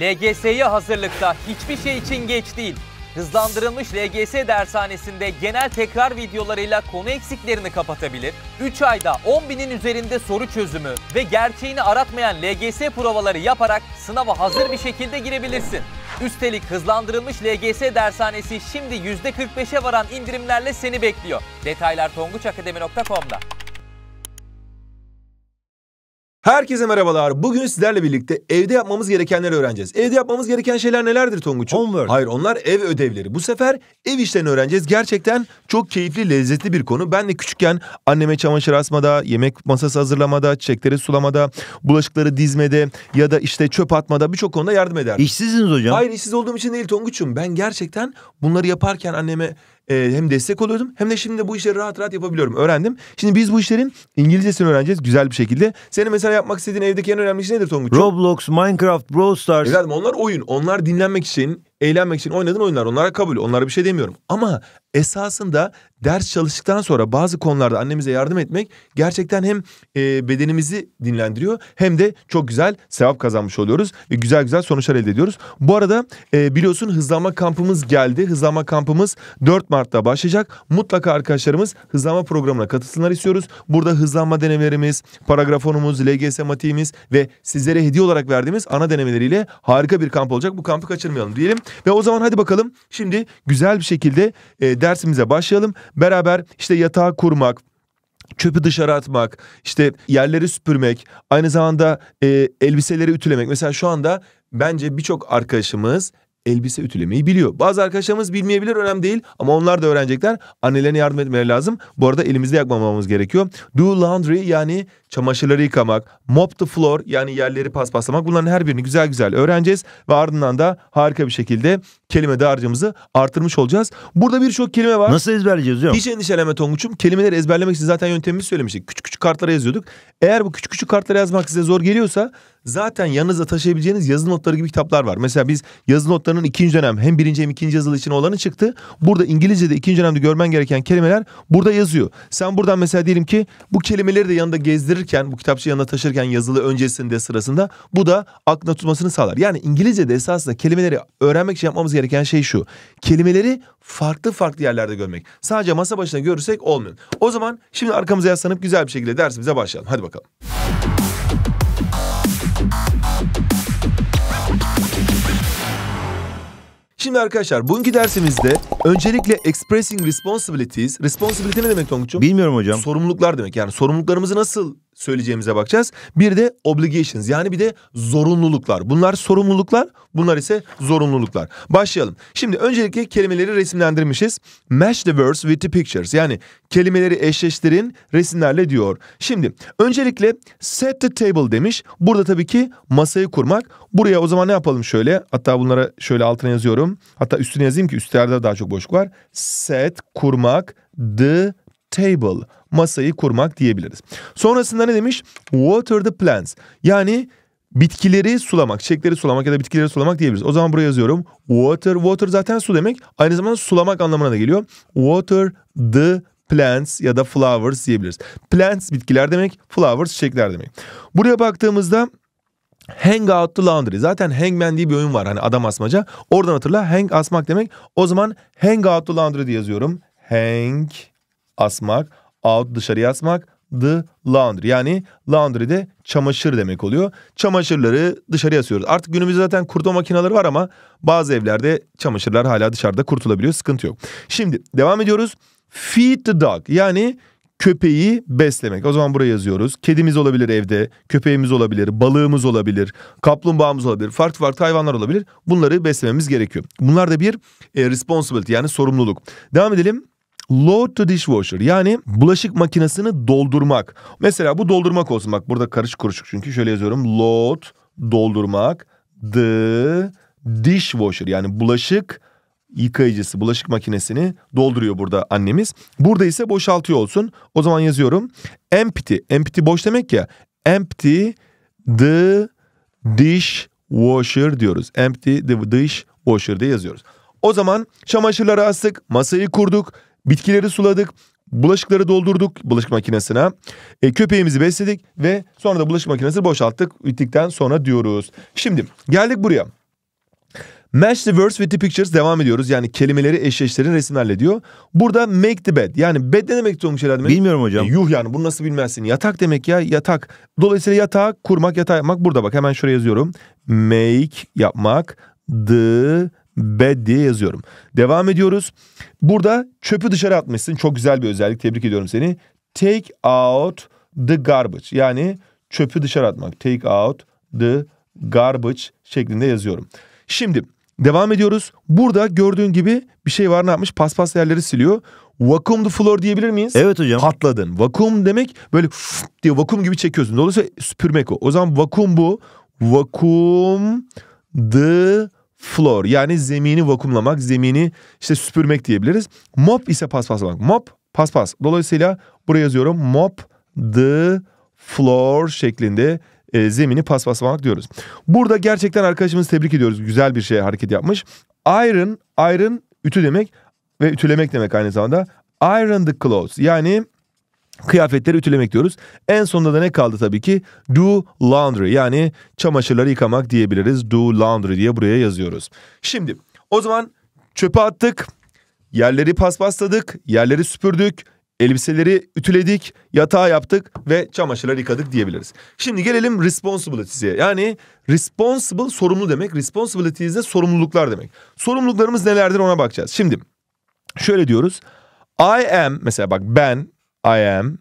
LGS'ye hazırlıkta hiçbir şey için geç değil. Hızlandırılmış LGS dershanesinde genel tekrar videolarıyla konu eksiklerini kapatabilir, 3 ayda 10 binin üzerinde soru çözümü ve gerçeğini aratmayan LGS provaları yaparak sınava hazır bir şekilde girebilirsin. Üstelik hızlandırılmış LGS dershanesi şimdi %45'e varan indirimlerle seni bekliyor. Detaylar tonguçakademi.com'da. Herkese merhabalar. Bugün sizlerle birlikte evde yapmamız gerekenleri öğreneceğiz. Evde yapmamız gereken şeyler nelerdir Tonguç'um? Homework. Hayır onlar ev ödevleri. Bu sefer ev işlerini öğreneceğiz. Gerçekten çok keyifli, lezzetli bir konu. Ben de küçükken anneme çamaşır asmada, yemek masası hazırlamada, çiçekleri sulamada, bulaşıkları dizmede ya da işte çöp atmada birçok konuda yardım ederdim. İşsizsiniz hocam. Hayır işsiz olduğum için değil Tonguç'um. Ben gerçekten bunları yaparken anneme e, hem destek oluyordum hem de şimdi bu işleri rahat rahat yapabiliyorum. Öğrendim. Şimdi biz bu işlerin İngilizcesini öğreneceğiz güzel bir şekilde. Senin mesela yapmak istediğin evdeki en önemli şey nedir Tonguç? Roblox, Minecraft, Brawl Stars. Efendim onlar oyun. Onlar dinlenmek için, eğlenmek için oynadığın oyunlar onlara kabul. Onlara bir şey demiyorum. Ama esasında ders çalıştıktan sonra bazı konularda annemize yardım etmek gerçekten hem e, bedenimizi dinlendiriyor hem de çok güzel sevap kazanmış oluyoruz ve güzel güzel sonuçlar elde ediyoruz. Bu arada e, biliyorsun hızlanma kampımız geldi. Hızlanma kampımız 4 Mart'ta başlayacak. Mutlaka arkadaşlarımız hızlanma programına katılsınlar istiyoruz. Burada hızlanma denemelerimiz, paragrafonumuz, LGS matiğimiz ve sizlere hediye olarak verdiğimiz ana denemeleriyle harika bir kamp olacak. Bu kampı kaçırmayalım diyelim. Ve o zaman hadi bakalım şimdi güzel bir şekilde e, dersimize başlayalım. Beraber işte yatağı kurmak, çöpü dışarı atmak, işte yerleri süpürmek, aynı zamanda e, elbiseleri ütülemek. Mesela şu anda bence birçok arkadaşımız elbise ütülemeyi biliyor. Bazı arkadaşlarımız bilmeyebilir önemli değil ama onlar da öğrenecekler. Annelerine yardım etmeleri lazım. Bu arada elimizde yakmamamız gerekiyor. Do laundry yani çamaşırları yıkamak, mop the floor yani yerleri paspaslamak bunların her birini güzel güzel öğreneceğiz ve ardından da harika bir şekilde kelime dağarcığımızı artırmış olacağız. Burada birçok kelime var. Nasıl ezberleyeceğiz yok? Hiç endişelenme Tonguç'um. Kelimeleri ezberlemek için zaten yöntemimizi söylemiştik. Küçük küçük kartlara yazıyorduk. Eğer bu küçük küçük kartlara yazmak size zor geliyorsa zaten yanınıza taşıyabileceğiniz yazı notları gibi kitaplar var. Mesela biz yazı notlarının ikinci dönem hem birinci hem ikinci yazılı için olanı çıktı. Burada İngilizce'de ikinci dönemde görmen gereken kelimeler burada yazıyor. Sen buradan mesela diyelim ki bu kelimeleri de yanında gezdirirken bu kitapçı yanında taşırken yazılı öncesinde sırasında bu da aklına tutmasını sağlar. Yani İngilizce'de esasında kelimeleri öğrenmek için yapmamız gereken şey şu. Kelimeleri farklı farklı yerlerde görmek. Sadece masa başına görürsek olmuyor. O zaman şimdi arkamıza yaslanıp güzel bir şekilde dersimize başlayalım. Hadi bakalım. Şimdi arkadaşlar bugünkü dersimizde öncelikle expressing responsibilities. Responsibility ne demek Tonguç'um? Bilmiyorum hocam. Sorumluluklar demek. Yani sorumluluklarımızı nasıl söyleyeceğimize bakacağız. Bir de obligations yani bir de zorunluluklar. Bunlar sorumluluklar, bunlar ise zorunluluklar. Başlayalım. Şimdi öncelikle kelimeleri resimlendirmişiz. Match the words with the pictures. Yani kelimeleri eşleştirin resimlerle diyor. Şimdi öncelikle set the table demiş. Burada tabii ki masayı kurmak. Buraya o zaman ne yapalım şöyle? Hatta bunlara şöyle altına yazıyorum. Hatta üstüne yazayım ki üstlerde daha çok boşluk var. Set kurmak the table masayı kurmak diyebiliriz. Sonrasında ne demiş? Water the plants. Yani bitkileri sulamak, çiçekleri sulamak ya da bitkileri sulamak diyebiliriz. O zaman buraya yazıyorum. Water, water zaten su demek. Aynı zamanda sulamak anlamına da geliyor. Water the plants ya da flowers diyebiliriz. Plants bitkiler demek, flowers çiçekler demek. Buraya baktığımızda Hang out the laundry. Zaten hangman diye bir oyun var hani adam asmaca. Oradan hatırla hang asmak demek. O zaman hang out the laundry diye yazıyorum. Hang asmak out dışarı asmak, the laundry. Yani laundry de çamaşır demek oluyor. Çamaşırları dışarı asıyoruz. Artık günümüzde zaten kurutma makineleri var ama bazı evlerde çamaşırlar hala dışarıda kurtulabiliyor. Sıkıntı yok. Şimdi devam ediyoruz. Feed the dog. Yani köpeği beslemek. O zaman buraya yazıyoruz. Kedimiz olabilir evde, köpeğimiz olabilir, balığımız olabilir, kaplumbağamız olabilir, farklı farklı hayvanlar olabilir. Bunları beslememiz gerekiyor. Bunlar da bir e, responsibility yani sorumluluk. Devam edelim. Load the dishwasher yani bulaşık makinesini doldurmak. Mesela bu doldurmak olsun bak burada karışık kuruşuk çünkü şöyle yazıyorum. Load doldurmak the dishwasher yani bulaşık yıkayıcısı, bulaşık makinesini dolduruyor burada annemiz. Burada ise boşaltıyor olsun. O zaman yazıyorum. Empty, empty boş demek ya. Empty the dishwasher diyoruz. Empty the dishwasher diye yazıyoruz. O zaman çamaşırları astık, masayı kurduk, Bitkileri suladık. Bulaşıkları doldurduk bulaşık makinesine. E, köpeğimizi besledik ve sonra da bulaşık makinesini boşalttık bittikten sonra diyoruz. Şimdi geldik buraya. Match the words with the pictures devam ediyoruz. Yani kelimeleri eşleştirin resimlerle diyor. Burada make the bed. Yani bed ne demek Tonguç herhalde? Bilmiyorum hocam. E, yuh yani bunu nasıl bilmezsin? Yatak demek ya yatak. Dolayısıyla yatağı kurmak, yatağı yapmak burada bak. Hemen şuraya yazıyorum. Make yapmak the bed diye yazıyorum. Devam ediyoruz. Burada çöpü dışarı atmışsın. Çok güzel bir özellik. Tebrik ediyorum seni. Take out the garbage. Yani çöpü dışarı atmak. Take out the garbage şeklinde yazıyorum. Şimdi devam ediyoruz. Burada gördüğün gibi bir şey var ne yapmış? Paspas yerleri siliyor. Vacuum the floor diyebilir miyiz? Evet hocam. Patladın. Vacuum demek böyle diye vakum gibi çekiyorsun. Dolayısıyla süpürmek o. O zaman vacuum bu. Vacuum the floor yani zemini vakumlamak, zemini işte süpürmek diyebiliriz. Mop ise paspaslamak. Mop paspas. Dolayısıyla buraya yazıyorum mop the floor şeklinde e, zemini paspaslamak diyoruz. Burada gerçekten arkadaşımızı tebrik ediyoruz. Güzel bir şey hareket yapmış. Iron, iron ütü demek ve ütülemek demek aynı zamanda. Iron the clothes yani kıyafetleri ütülemek diyoruz. En sonunda da ne kaldı tabii ki? Do laundry yani çamaşırları yıkamak diyebiliriz. Do laundry diye buraya yazıyoruz. Şimdi o zaman çöpe attık, yerleri paspasladık, yerleri süpürdük, elbiseleri ütüledik, yatağı yaptık ve çamaşırları yıkadık diyebiliriz. Şimdi gelelim responsibility'ye. Yani responsible sorumlu demek, responsibilities de sorumluluklar demek. Sorumluluklarımız nelerdir ona bakacağız. Şimdi şöyle diyoruz. I am mesela bak ben I am.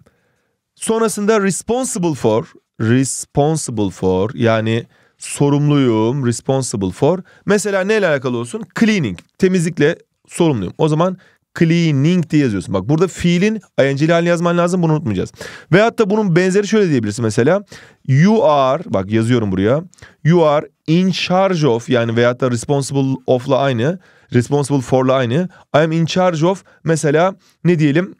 Sonrasında responsible for, responsible for yani sorumluyum, responsible for. Mesela neyle alakalı olsun? Cleaning, temizlikle sorumluyum. O zaman cleaning diye yazıyorsun. Bak burada fiilin ing'li halini yazman lazım bunu unutmayacağız. Veyahut da bunun benzeri şöyle diyebilirsin mesela. You are bak yazıyorum buraya. You are in charge of yani veyahut da responsible of'la aynı. Responsible for'la aynı. I am in charge of mesela ne diyelim?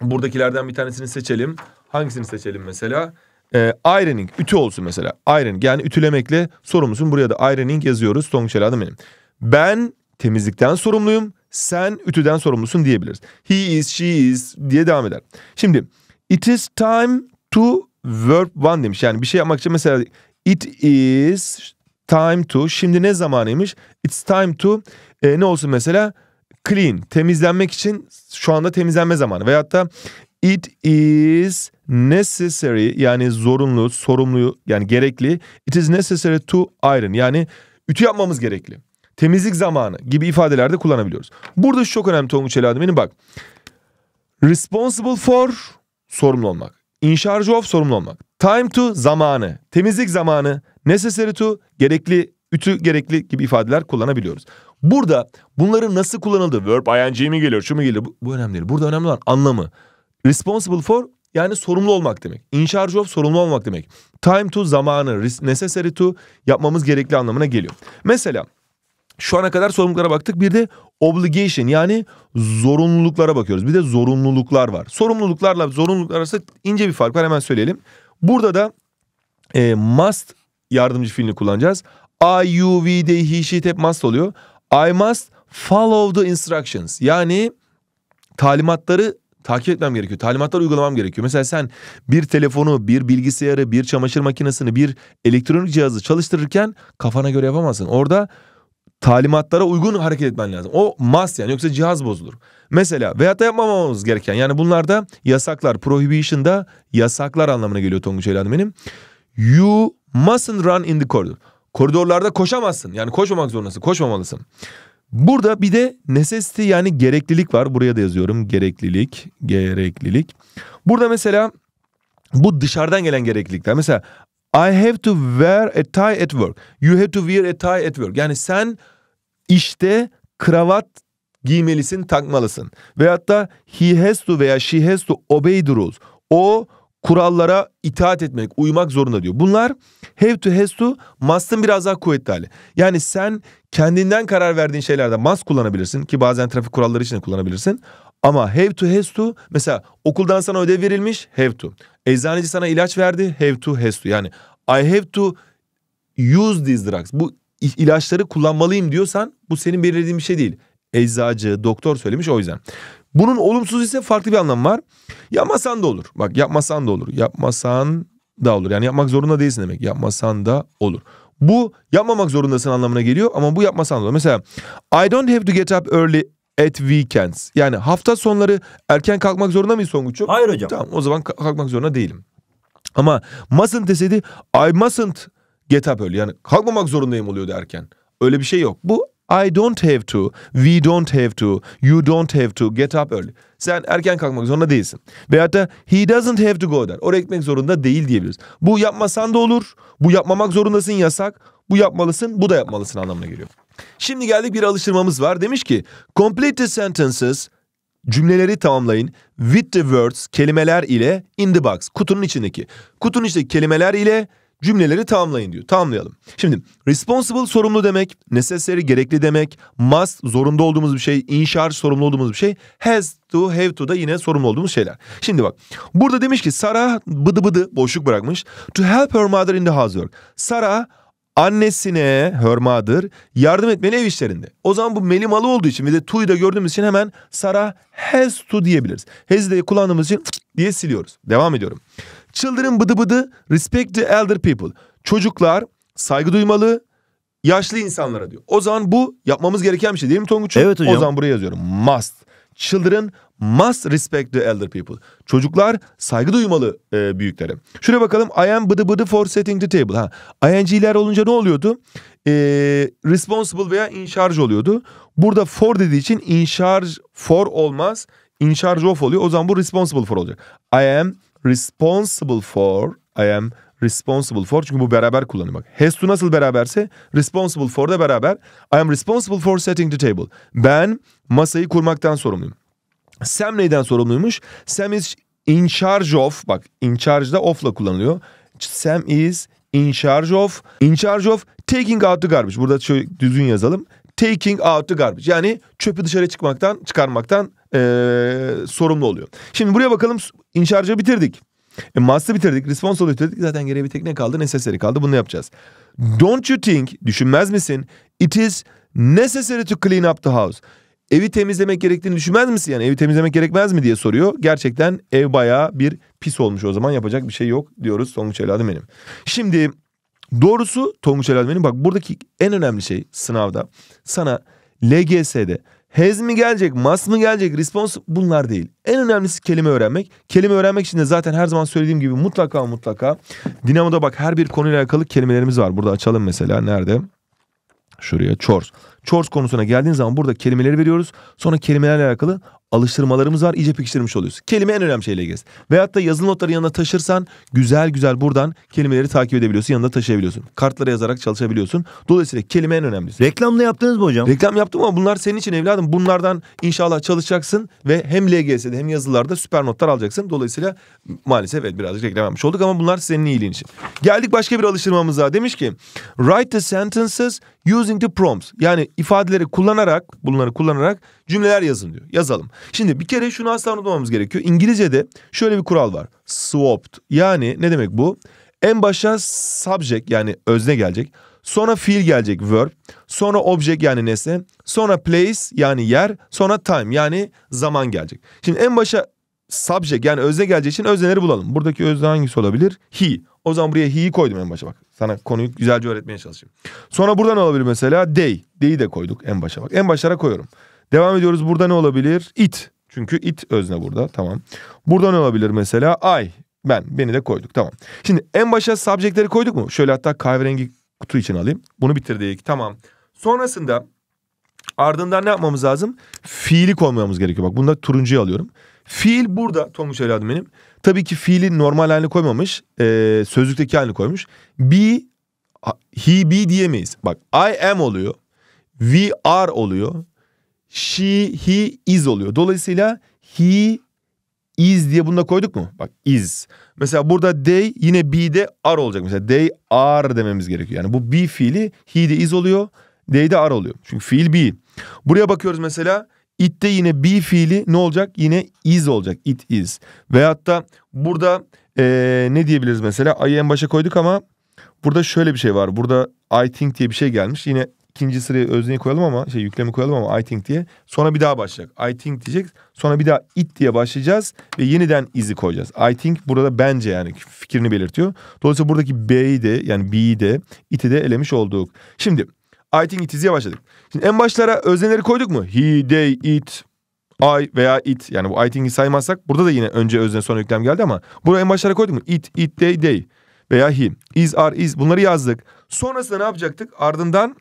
Buradakilerden bir tanesini seçelim. Hangisini seçelim mesela? E, ironing, ütü olsun mesela. Ironing yani ütülemekle sorumlusun. Buraya da ironing yazıyoruz. Tonguç adım benim. Ben temizlikten sorumluyum. Sen ütüden sorumlusun diyebiliriz. He is, she is diye devam eder. Şimdi it is time to verb one demiş. Yani bir şey yapmak için mesela it is time to. Şimdi ne zamanıymış? It's time to. E, ne olsun mesela? clean temizlenmek için şu anda temizlenme zamanı veyahut da it is necessary yani zorunlu, sorumlu yani gerekli. It is necessary to iron yani ütü yapmamız gerekli. Temizlik zamanı gibi ifadelerde kullanabiliyoruz. Burada şu çok önemli Tonguç Eladime'nin bak. Responsible for sorumlu olmak. In charge of sorumlu olmak. Time to zamanı, temizlik zamanı. Necessary to gerekli bütün gerekli gibi ifadeler kullanabiliyoruz. Burada bunların nasıl kullanıldığı, verb ing mi geliyor, şu mu geliyor? Bu, bu önemli değil. Burada önemli olan anlamı. Responsible for yani sorumlu olmak demek. In charge of sorumlu olmak demek. Time to zamanı, necessary to yapmamız gerekli anlamına geliyor. Mesela şu ana kadar sorumluluklara baktık. Bir de obligation yani zorunluluklara bakıyoruz. Bir de zorunluluklar var. Sorumluluklarla zorunluluklar arasında ince bir fark var hemen söyleyelim. Burada da e, must yardımcı fiilini kullanacağız. I, you, we, they, he, she hep must oluyor. I must follow the instructions. Yani talimatları takip etmem gerekiyor. Talimatları uygulamam gerekiyor. Mesela sen bir telefonu, bir bilgisayarı, bir çamaşır makinesini, bir elektronik cihazı çalıştırırken kafana göre yapamazsın. Orada talimatlara uygun hareket etmen lazım. O must yani yoksa cihaz bozulur. Mesela veyahut da yapmamamız gereken yani bunlar da yasaklar, prohibition da yasaklar anlamına geliyor Tonguç Eylan benim. You mustn't run in the corridor. Koridorlarda koşamazsın. Yani koşmamak zorundasın. Koşmamalısın. Burada bir de necessity yani gereklilik var. Buraya da yazıyorum. Gereklilik, gereklilik. Burada mesela bu dışarıdan gelen gereklilikler. Mesela I have to wear a tie at work. You have to wear a tie at work. Yani sen işte kravat giymelisin, takmalısın. Veyahut da he has to veya she has to obey the rules. O kurallara itaat etmek, uymak zorunda diyor. Bunlar have to has to must'ın biraz daha kuvvetli hali. Yani sen kendinden karar verdiğin şeylerde must kullanabilirsin ki bazen trafik kuralları için de kullanabilirsin. Ama have to has to mesela okuldan sana ödev verilmiş have to. Eczaneci sana ilaç verdi have to has to. Yani I have to use these drugs. Bu ilaçları kullanmalıyım diyorsan bu senin belirlediğin bir şey değil. Eczacı, doktor söylemiş o yüzden. Bunun olumsuz ise farklı bir anlam var. Yapmasan da olur. Bak yapmasan da olur. Yapmasan da olur. Yani yapmak zorunda değilsin demek. Yapmasan da olur. Bu yapmamak zorundasın anlamına geliyor ama bu yapmasan da olur. Mesela I don't have to get up early at weekends. Yani hafta sonları erken kalkmak zorunda mıyız Songuç'um? Hayır hocam. Tamam o zaman kalkmak zorunda değilim. Ama mustn't deseydi I mustn't get up early. Yani kalkmamak zorundayım oluyordu erken. Öyle bir şey yok. Bu I don't have to, we don't have to, you don't have to get up early. Sen erken kalkmak zorunda değilsin. Veyahut da he doesn't have to go there. Oraya gitmek zorunda değil diyebiliriz. Bu yapmasan da olur, bu yapmamak zorundasın yasak, bu yapmalısın, bu da yapmalısın anlamına geliyor. Şimdi geldik bir alıştırmamız var. Demiş ki complete the sentences cümleleri tamamlayın with the words kelimeler ile in the box kutunun içindeki. Kutunun içindeki kelimeler ile cümleleri tamamlayın diyor. Tamamlayalım. Şimdi responsible sorumlu demek, necessary gerekli demek, must zorunda olduğumuz bir şey, in charge sorumlu olduğumuz bir şey, has to, have to da yine sorumlu olduğumuz şeyler. Şimdi bak burada demiş ki Sara bıdı bıdı boşluk bırakmış. To help her mother in the housework. Sara annesine her mother yardım etmeli ev işlerinde. O zaman bu meli malı olduğu için ve de to'yu da gördüğümüz için hemen Sara has to diyebiliriz. Has'i de kullandığımız için diye siliyoruz. Devam ediyorum. Çıldırın bıdı bıdı respect the elder people. Çocuklar saygı duymalı yaşlı insanlara diyor. O zaman bu yapmamız gereken bir şey değil mi Tonguç'um? Evet hocam. O zaman buraya yazıyorum must. Children must respect the elder people. Çocuklar saygı duymalı e, büyüklere. Şuraya bakalım. I am bıdı bıdı for setting the table. Ha, ing'ler olunca ne oluyordu? E, responsible veya in charge oluyordu. Burada for dediği için in charge for olmaz. In charge of oluyor. O zaman bu responsible for olacak. I am responsible for I am responsible for çünkü bu beraber kullanıyor bak. Has to nasıl beraberse responsible for da beraber. I am responsible for setting the table. Ben masayı kurmaktan sorumluyum. Sam neyden sorumluymuş? Sam is in charge of bak in charge da off'la kullanılıyor. Sam is in charge of in charge of taking out the garbage. Burada şöyle düzgün yazalım. Taking out the garbage. Yani çöpü dışarı çıkmaktan çıkarmaktan ee, sorumlu oluyor. Şimdi buraya bakalım incharge'ı bitirdik. E, Mass'ı bitirdik. Responsible bitirdik. Zaten geriye bir tek ne kaldı? Necessary kaldı. Bunu yapacağız. Don't you think, düşünmez misin? It is necessary to clean up the house. Evi temizlemek gerektiğini düşünmez misin? Yani evi temizlemek gerekmez mi diye soruyor. Gerçekten ev bayağı bir pis olmuş o zaman. Yapacak bir şey yok diyoruz Tonguç evladım benim. Şimdi doğrusu Tonguç evladım benim. Bak buradaki en önemli şey sınavda. Sana LGS'de Hez mi gelecek, mas mı gelecek, response bunlar değil. En önemlisi kelime öğrenmek. Kelime öğrenmek için de zaten her zaman söylediğim gibi mutlaka mutlaka Dinamo'da bak her bir konuyla alakalı kelimelerimiz var. Burada açalım mesela nerede? Şuraya chores. Chores konusuna geldiğin zaman burada kelimeleri veriyoruz. Sonra kelimelerle alakalı alıştırmalarımız var iyice pekiştirmiş oluyoruz. Kelime en önemli şeyle ilgili. Veyahut da yazılı notların yanına taşırsan güzel güzel buradan kelimeleri takip edebiliyorsun. Yanında taşıyabiliyorsun. Kartlara yazarak çalışabiliyorsun. Dolayısıyla kelime en önemlisi. Reklamla yaptınız mı hocam? Reklam yaptım ama bunlar senin için evladım. Bunlardan inşallah çalışacaksın ve hem LGS'de hem yazılarda süper notlar alacaksın. Dolayısıyla maalesef evet birazcık reklam yapmış olduk ama bunlar senin iyiliğin için. Geldik başka bir alıştırmamıza. Demiş ki write the sentences using the prompts. Yani ifadeleri kullanarak bunları kullanarak cümleler yazın diyor. Yazalım. Şimdi bir kere şunu asla unutmamamız gerekiyor. İngilizce'de şöyle bir kural var. Swapped. Yani ne demek bu? En başa subject yani özne gelecek. Sonra fiil gelecek verb. Sonra object yani nesne. Sonra place yani yer. Sonra time yani zaman gelecek. Şimdi en başa subject yani özne geleceği için özneleri bulalım. Buradaki özne hangisi olabilir? He. O zaman buraya he'yi koydum en başa bak. Sana konuyu güzelce öğretmeye çalışayım. Sonra buradan olabilir mesela day. Day'i de koyduk en başa bak. En başlara koyuyorum. Devam ediyoruz. Burada ne olabilir? It. Çünkü it özne burada. Tamam. Burada ne olabilir mesela? ay. Ben. Beni de koyduk. Tamam. Şimdi en başa subjectleri koyduk mu? Şöyle hatta kahverengi kutu için alayım. Bunu bitirdik. Tamam. Sonrasında ardından ne yapmamız lazım? Fiili koymamız gerekiyor. Bak bunu da turuncuya alıyorum. Fiil burada Tonguç evladım benim. Tabii ki fiili normal halini koymamış. E, sözlükteki halini koymuş. Be, he be diyemeyiz. Bak I am oluyor. We are oluyor she, he, is oluyor. Dolayısıyla he, is diye bunu da koyduk mu? Bak is. Mesela burada they yine be'de are olacak. Mesela they are dememiz gerekiyor. Yani bu be fiili de is oluyor. they de are oluyor. Çünkü fiil be. Buraya bakıyoruz mesela. it de yine be fiili ne olacak? Yine is olacak. It is. Veyahut da burada ee, ne diyebiliriz mesela? I'yı en başa koyduk ama burada şöyle bir şey var. Burada I think diye bir şey gelmiş. Yine ikinci sıraya özneyi koyalım ama şey yüklemi koyalım ama I think diye. Sonra bir daha başlayacak. I think diyecek. Sonra bir daha it diye başlayacağız ve yeniden izi koyacağız. I think burada bence yani fikrini belirtiyor. Dolayısıyla buradaki B'yi de yani B'yi de it'i de elemiş olduk. Şimdi I think it is'ye başladık. Şimdi en başlara özneleri koyduk mu? He, they, it, I veya it yani bu I think'i saymazsak burada da yine önce özne sonra yüklem geldi ama buraya en başlara koyduk mu? It, it, they, they veya he, is, are, is bunları yazdık. Sonrasında ne yapacaktık? Ardından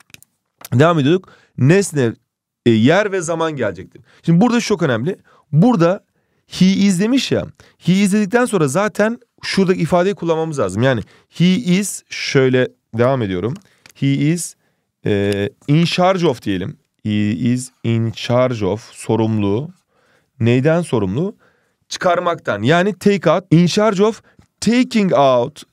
Devam ediyorduk. Nesne e, yer ve zaman gelecektir. Şimdi burada çok önemli. Burada he is demiş ya. He is dedikten sonra zaten şuradaki ifadeyi kullanmamız lazım. Yani he is şöyle devam ediyorum. He is e, in charge of diyelim. He is in charge of sorumlu. Neyden sorumlu? Çıkarmaktan. Yani take out. In charge of taking out.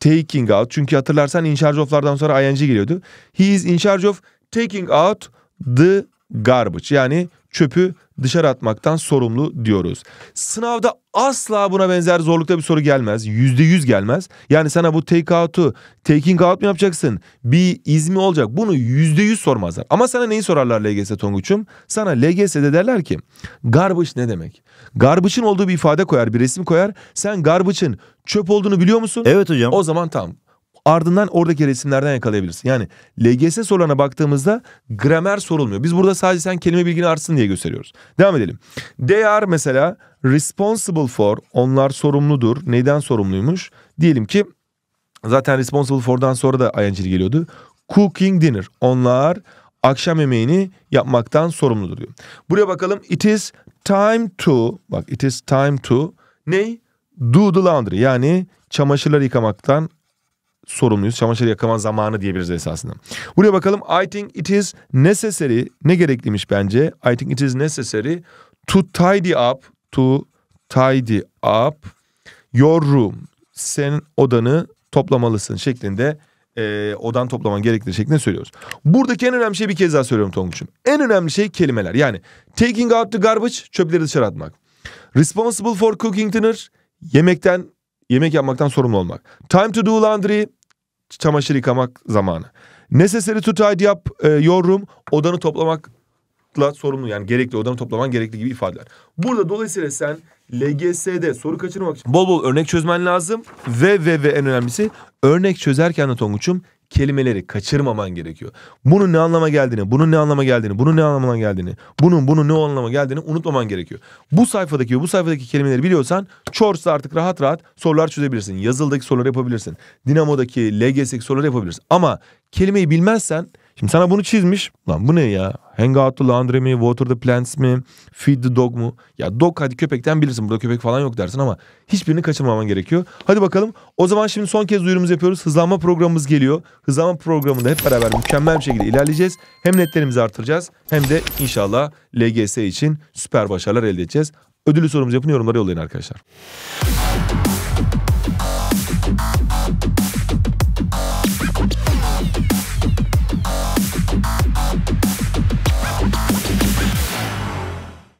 Taking out. Çünkü hatırlarsan in charge of'lardan sonra ing geliyordu. He is in charge of taking out the garbage yani çöpü dışarı atmaktan sorumlu diyoruz. Sınavda asla buna benzer zorlukta bir soru gelmez. Yüzde yüz gelmez. Yani sana bu take out'u taking out mu yapacaksın? Bir izmi olacak. Bunu yüzde yüz sormazlar. Ama sana neyi sorarlar LGS Tonguç'um? Sana LGS'de derler ki garbage ne demek? Garbage'ın olduğu bir ifade koyar, bir resim koyar. Sen garbage'ın çöp olduğunu biliyor musun? Evet hocam. O zaman tamam ardından oradaki resimlerden yakalayabilirsin. Yani LGS sorularına baktığımızda gramer sorulmuyor. Biz burada sadece sen kelime bilgini artsın diye gösteriyoruz. Devam edelim. They are mesela responsible for onlar sorumludur. Neyden sorumluymuş? Diyelim ki zaten responsible for'dan sonra da ING geliyordu. Cooking dinner. Onlar akşam yemeğini yapmaktan sorumludur diyor. Buraya bakalım. It is time to bak it is time to ne? Do the laundry yani çamaşırları yıkamaktan sorumluyuz. Çamaşır yıkama zamanı diyebiliriz esasında. Buraya bakalım. I think it is necessary. Ne gerekliymiş bence? I think it is necessary to tidy up. To tidy up your room. Sen odanı toplamalısın şeklinde e, odan toplaman gerektiği şeklinde söylüyoruz. Buradaki en önemli şey bir kez daha söylüyorum Tonguç'um. En önemli şey kelimeler. Yani taking out the garbage çöpleri dışarı atmak. Responsible for cooking dinner yemekten yemek yapmaktan sorumlu olmak. Time to do laundry, çamaşır yıkamak zamanı. Necessary to tidy up e, your room, odanı toplamakla sorumlu yani gerekli odanı toplaman gerekli gibi ifadeler. Burada dolayısıyla sen LGS'de soru kaçırmak için bol bol örnek çözmen lazım ve ve ve en önemlisi örnek çözerken de Tonguç'um kelimeleri kaçırmaman gerekiyor. Bunun ne anlama geldiğini, bunun ne anlama geldiğini, bunun ne anlama geldiğini, bunun bunun ne anlama geldiğini unutmaman gerekiyor. Bu sayfadaki ve bu sayfadaki kelimeleri biliyorsan Chors'ta artık rahat rahat sorular çözebilirsin. Yazıldaki sorular yapabilirsin. Dinamo'daki, LGS'deki sorular yapabilirsin. Ama kelimeyi bilmezsen Şimdi sana bunu çizmiş. Lan bu ne ya? Hang out the laundry mi? Water the plants mi? Feed the dog mu? Ya dog hadi köpekten bilirsin. Burada köpek falan yok dersin ama hiçbirini kaçırmaman gerekiyor. Hadi bakalım. O zaman şimdi son kez duyurumuzu yapıyoruz. Hızlanma programımız geliyor. Hızlanma programında hep beraber mükemmel bir şekilde ilerleyeceğiz. Hem netlerimizi artıracağız hem de inşallah LGS için süper başarılar elde edeceğiz. Ödülü sorumuzu yapın yorumlara yollayın arkadaşlar.